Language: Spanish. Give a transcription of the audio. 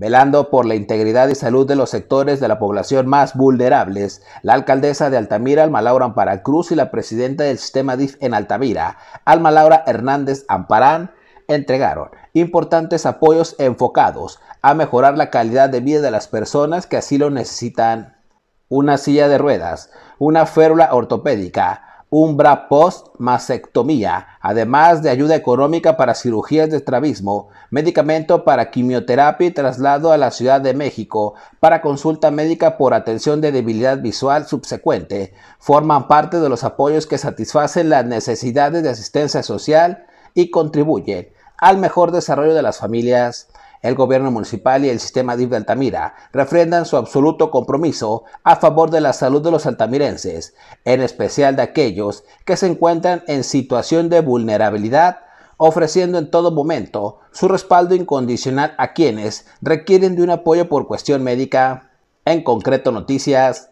Velando por la integridad y salud de los sectores de la población más vulnerables, la alcaldesa de Altamira, Alma Laura Amparacruz, y la presidenta del sistema DIF en Altamira, Alma Laura Hernández Amparán, entregaron importantes apoyos enfocados a mejorar la calidad de vida de las personas que así lo necesitan. Una silla de ruedas, una férula ortopédica, umbra post masectomía además de ayuda económica para cirugías de estrabismo, medicamento para quimioterapia y traslado a la Ciudad de México para consulta médica por atención de debilidad visual subsecuente, forman parte de los apoyos que satisfacen las necesidades de asistencia social y contribuyen al mejor desarrollo de las familias el gobierno municipal y el sistema DIF de Altamira refrendan su absoluto compromiso a favor de la salud de los altamirenses, en especial de aquellos que se encuentran en situación de vulnerabilidad, ofreciendo en todo momento su respaldo incondicional a quienes requieren de un apoyo por cuestión médica. En concreto, noticias